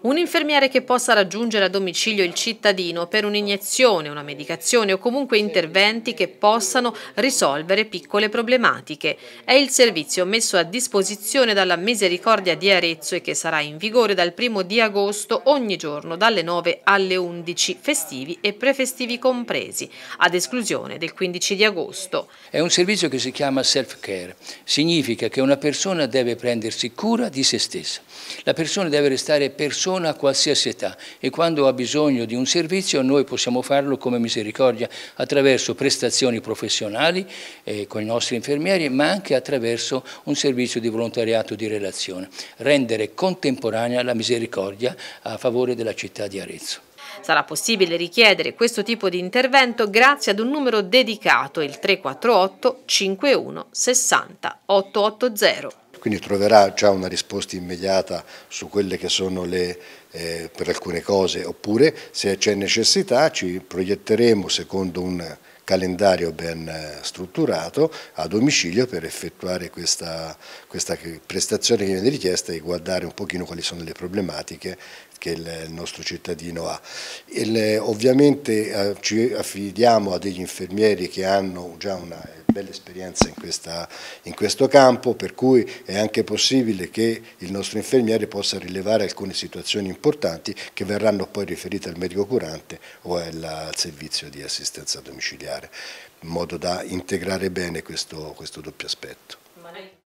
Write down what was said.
Un infermiere che possa raggiungere a domicilio il cittadino per un'iniezione, una medicazione o comunque interventi che possano risolvere piccole problematiche. È il servizio messo a disposizione dalla Misericordia di Arezzo e che sarà in vigore dal 1 di agosto ogni giorno dalle 9 alle 11, festivi e prefestivi compresi, ad esclusione del 15 di agosto. È un servizio che si chiama self-care, significa che una persona deve prendersi cura di se stessa, la persona deve restare persona persona a qualsiasi età e quando ha bisogno di un servizio noi possiamo farlo come misericordia attraverso prestazioni professionali eh, con i nostri infermieri ma anche attraverso un servizio di volontariato di relazione, rendere contemporanea la misericordia a favore della città di Arezzo. Sarà possibile richiedere questo tipo di intervento grazie ad un numero dedicato, il 348 51 60 880 quindi troverà già una risposta immediata su quelle che sono le, eh, per alcune cose, oppure se c'è necessità ci proietteremo secondo un calendario ben eh, strutturato a domicilio per effettuare questa, questa prestazione che viene richiesta e guardare un pochino quali sono le problematiche che il nostro cittadino ha. Il, ovviamente eh, ci affidiamo a degli infermieri che hanno già una bella esperienza in, questa, in questo campo, per cui è anche possibile che il nostro infermiere possa rilevare alcune situazioni importanti che verranno poi riferite al medico curante o al servizio di assistenza domiciliare, in modo da integrare bene questo, questo doppio aspetto.